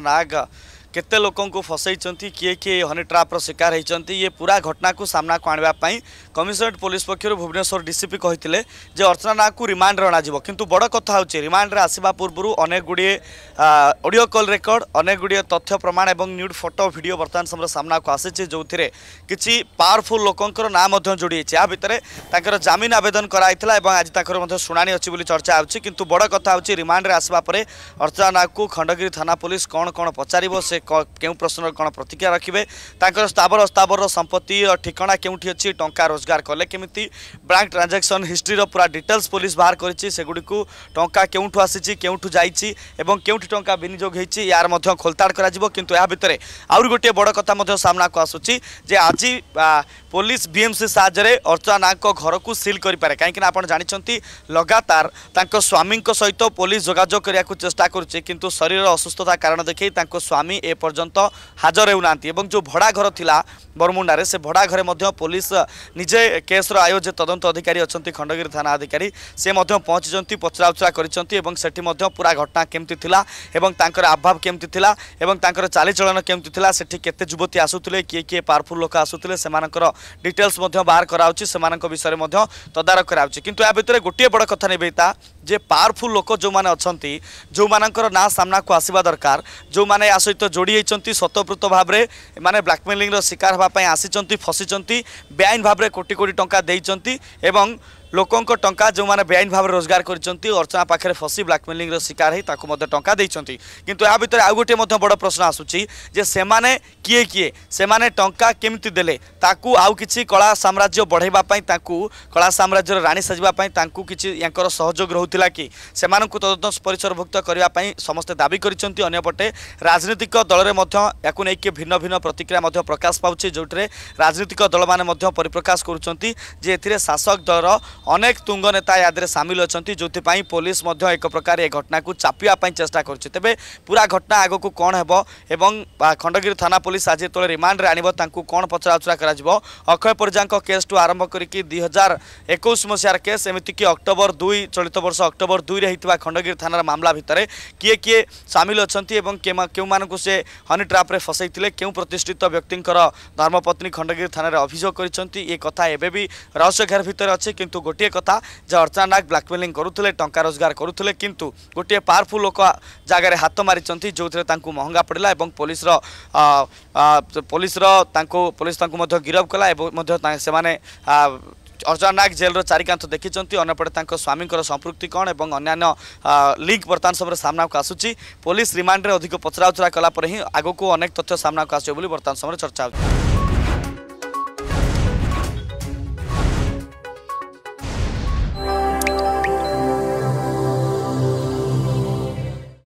naga କେତେ ଲୋକଙ୍କୁ ଫସେଇଛନ୍ତି କିଏ କିଏ ହନି ଟ୍ରାପ୍ର ଶିକାର ହୋଇଛନ୍ତି ଇଏ ପୁରା ଘଟଣାକୁ ସାମ୍ନାକୁ ଆଣିବା ପାଇଁ କମିଶନରେଟ୍ ପୋଲିସ ପକ୍ଷରୁ ଭୁବନେଶ୍ୱର ଡିସିପି କହିଥିଲେ ଯେ ଅର୍ଚ୍ଚନା ନାଁକୁ ରିମାଣ୍ଡରେ ଅଣାଯିବ କିନ୍ତୁ ବଡ଼ କଥା ହେଉଛି ରିମାଣ୍ଡରେ ଆସିବା ପୂର୍ବରୁ ଅନେକ ଗୁଡ଼ିଏ ଅଡ଼ିଓ କଲ୍ ରେକର୍ଡ଼ ଅନେକ ଗୁଡ଼ିଏ ତଥ୍ୟ ପ୍ରମାଣ ଏବଂ ନ୍ୟୁଡ଼୍ ଫଟୋ ଭିଡ଼ିଓ ବର୍ତ୍ତମାନ ସମୟରେ ସାମ୍ନାକୁ ଆସିଛି ଯେଉଁଥିରେ କିଛି ପାୱାରଫୁଲ୍ ଲୋକଙ୍କର ନାଁ ମଧ୍ୟ ଯୋଡ଼ି ହୋଇଛି ଏହା ଭିତରେ ତାଙ୍କର ଜାମିନ ଆବେଦନ କରାଯାଇଥିଲା ଏବଂ ଆଜି ତାଙ୍କର ମଧ୍ୟ ଶୁଣାଣି ଅଛି ବୋଲି ଚର୍ଚ୍ଚା ହେଉଛି କିନ୍ତୁ ବଡ଼ କଥା ହେଉଛି ରିମାଣ୍ଡରେ ଆସିବା ପରେ ଅର୍ଚ୍ଚନା ନାଁକୁ ଖଣ୍ଡଗିରି ଥାନା ପୋଲିସ କ'ଣ କ'ଣ ପଚାରିବ ସେ କେଉଁ ପ୍ରଶ୍ନର କ'ଣ ପ୍ରତିକ୍ରିୟା ରଖିବେ ତାଙ୍କର ସ୍ଥାବର ଅସ୍ଥାବରର ସମ୍ପତ୍ତି ଠିକଣା କେଉଁଠି ଅଛି ଟଙ୍କା ରୋଜଗାର କଲେ କେମିତି ବ୍ୟାଙ୍କ ଟ୍ରାଞ୍ଜାକ୍ସନ୍ ହିଷ୍ଟ୍ରିର ପୁରା ଡିଟେଲ୍ସ ପୋଲିସ ବାହାର କରିଛି ସେଗୁଡ଼ିକୁ ଟଙ୍କା କେଉଁଠୁ ଆସିଛି କେଉଁଠୁ ଯାଇଛି ଏବଂ କେଉଁଠି ଟଙ୍କା ବିନିଯୋଗ ହୋଇଛି ଏହାର ମଧ୍ୟ ଖୋଲତାଡ଼ କରାଯିବ କିନ୍ତୁ ଏହା ଭିତରେ ଆହୁରି ଗୋଟିଏ ବଡ଼ କଥା ମଧ୍ୟ ସାମ୍ନାକୁ ଆସୁଛି ଯେ ଆଜି ପୋଲିସ ବିଏମ୍ସି ସାହାଯ୍ୟରେ ଅର୍ଚ୍ଚନା ନାଙ୍କ ଘରକୁ ସିଲ୍ କରିପାରେ କାହିଁକିନା ଆପଣ ଜାଣିଛନ୍ତି ଲଗାତାର ତାଙ୍କ ସ୍ୱାମୀଙ୍କ ସହିତ ପୋଲିସ ଯୋଗାଯୋଗ କରିବାକୁ ଚେଷ୍ଟା କରୁଛି କିନ୍ତୁ ଶରୀରର ଅସୁସ୍ଥତା କାରଣ ଦେଖାଇ ତାଙ୍କ ସ୍ୱାମୀ এপর্যন্ত হাজর ହେଉନାହାନ୍ତି ଏବଂ ଯେଉଁ ଭଡ଼ା ଘର ଥିଲା ବରମୁଣ୍ଡାରେ ସେ ଭଡ଼ା ଘରେ ମଧ୍ୟ ପୋଲିସ ନିଜେ କେସ୍ର ଆୟୋଜ ତଦନ୍ତ ଅଧିକାରୀ ଅଛନ୍ତି ଖଣ୍ଡଗିରି ଥାନା ଅଧିକାରୀ ସେ ମଧ୍ୟ ପହଞ୍ଚିଛନ୍ତି ପଚରାଉଚରା କରିଛନ୍ତି ଏବଂ ସେଠି ମଧ୍ୟ ପୁରା ଘଟଣା କେମିତି ଥିଲା ଏବଂ ତାଙ୍କର ଆଭାବ କେମିତି ଥିଲା ଏବଂ ତାଙ୍କର ଚାଲିଚଳନ କେମିତି ଥିଲା ସେଠି କେତେ ଯୁବତୀ ଆସୁଥିଲେ କିଏ କିଏ ପାୱାରଫୁଲ୍ ଲୋକ ଆସୁଥିଲେ ସେମାନଙ୍କର ଡିଟେଲ୍ସ ମଧ୍ୟ ବାହାର କରାହେଉଛି ସେମାନଙ୍କ ବିଷୟରେ ମଧ୍ୟ ତଦାରଖ କରାହେଉଛି କିନ୍ତୁ ଏହା ଭିତରେ ଗୋଟିଏ ବଡ଼ କଥା ନେବେ ତା ଯେ ପାୱାରଫୁଲ୍ ଲୋକ ଯେଉଁମାନେ ଅଛନ୍ତି ଯେଉଁମାନଙ୍କର ନାଁ ସାମ୍ନାକୁ ଆସିବା ଦରକାର ଯେଉଁମାନେ ଏହା ସହିତ ଯୋଡ଼ି ଯୋଡ଼ି ହୋଇଛନ୍ତି ସତପ୍ରତ ଭାବରେ ମାନେ ବ୍ଲାକମେଲିଂର ଶିକାର ହେବା ପାଇଁ ଆସିଛନ୍ତି ଫସିଛନ୍ତି ବେଆଇନ ଭାବରେ କୋଟି କୋଟି ଟଙ୍କା ଦେଇଛନ୍ତି ଏବଂ ଲୋକଙ୍କ ଟଙ୍କା ଯେଉଁମାନେ ବେଆଇନ ଭାବରେ ରୋଜଗାର କରିଛନ୍ତି ଅର୍ଚ୍ଚନା ପାଖରେ ଫସି ବ୍ଲାକମେଲିଂର ଶିକାର ହୋଇ ତାକୁ ମଧ୍ୟ ଟଙ୍କା ଦେଇଛନ୍ତି କିନ୍ତୁ ଏହା ଭିତରେ ଆଉ ଗୋଟିଏ ମଧ୍ୟ ବଡ଼ ପ୍ରଶ୍ନ ଆସୁଛି ଯେ ସେମାନେ କିଏ କିଏ ସେମାନେ ଟଙ୍କା କେମିତି ଦେଲେ ତାକୁ ଆଉ କିଛି କଳା ସାମ୍ରାଜ୍ୟ ବଢ଼ାଇବା ପାଇଁ ତାଙ୍କୁ କଳା ସାମ୍ରାଜ୍ୟର ରାଣୀ ସାଜିବା ପାଇଁ ତାଙ୍କୁ କିଛି ୟାଙ୍କର ସହଯୋଗ ରହୁଥିଲା କି ସେମାନଙ୍କୁ ତଦନ୍ତ ପରିସରଭୁକ୍ତ କରିବା ପାଇଁ ସମସ୍ତେ ଦାବି କରିଛନ୍ତି ଅନ୍ୟପଟେ ରାଜନୈତିକ ଦଳରେ ମଧ୍ୟ ୟାକୁ ନେଇକି ଭିନ୍ନ ଭିନ୍ନ ପ୍ରତିକ୍ରିୟା ମଧ୍ୟ ପ୍ରକାଶ ପାଉଛି ଯେଉଁଥିରେ ରାଜନୈତିକ ଦଳମାନେ ମଧ୍ୟ ପରିପ୍ରକାଶ କରୁଛନ୍ତି ଯେ ଏଥିରେ ଶାସକ ଦଳର অনেক তুঙ্গ নেতা ইয়াদের সামিল অনেক যে পুলিশ মধ্য এক প্রকার এ ঘটনা চাপিয়া চেষ্টা করছে তবে পুরা ঘটনা আগুক কণ হব এবং খণ্ডগিরি থানা পুলিশ আজ যেত রিমান্ডে আনব তা কণ পচরাউচরা করা অক্ষয় পর্যাঙ্ক কেসু আরম্ভ করি দুই হাজার একুশ মশার কেস এমিতিকি অক্টোবর দুই চলিত বর্ষ অক্টোবর দুইরে হয়ে খণ্ডগিরি থানার মামলা ভিতরে কি কি সামিল অনেক সে হনি ট্রাপে ফসাই কেউ প্রতিষ্ঠিত ব্যক্তিঙ্কর ধর্মপত্নী খণ্ডগিরি থানার অভিযোগ করেছেন এ কথা এবে রহস্য ঘের ভিতরে অনেক কিন্তু ଗୋଟିଏ କଥା ଯେ ଅର୍ଚ୍ଚନା ନାଗ ବ୍ଲାକମେଲିଂ କରୁଥିଲେ ଟଙ୍କା ରୋଜଗାର କରୁଥିଲେ କିନ୍ତୁ ଗୋଟିଏ ପାୱାରଫୁଲ୍ ଲୋକ ଜାଗାରେ ହାତ ମାରିଛନ୍ତି ଯେଉଁଥିରେ ତାଙ୍କୁ ମହଙ୍ଗା ପଡ଼ିଲା ଏବଂ ପୋଲିସର ପୋଲିସର ତାଙ୍କୁ ପୋଲିସ ତାଙ୍କୁ ମଧ୍ୟ ଗିରଫ କଲା ଏବଂ ମଧ୍ୟ ସେମାନେ অর্জুন নাগ জেলর চারিকান্ত দেখিছেন অন্যপটে তাঁর স্বামীকর সম্পৃক্তি কণ এবং অন্যান্য লিঙ্ক বর্তমান সময় সামনাকে আসুচি পুলিশ রিমান্ডে অধিক পচরাউচরা কলাপরে হি আগক অনেক তথ্য সামনাকে আসবে বলে বর্তমান সময় চর্চা হচ্ছে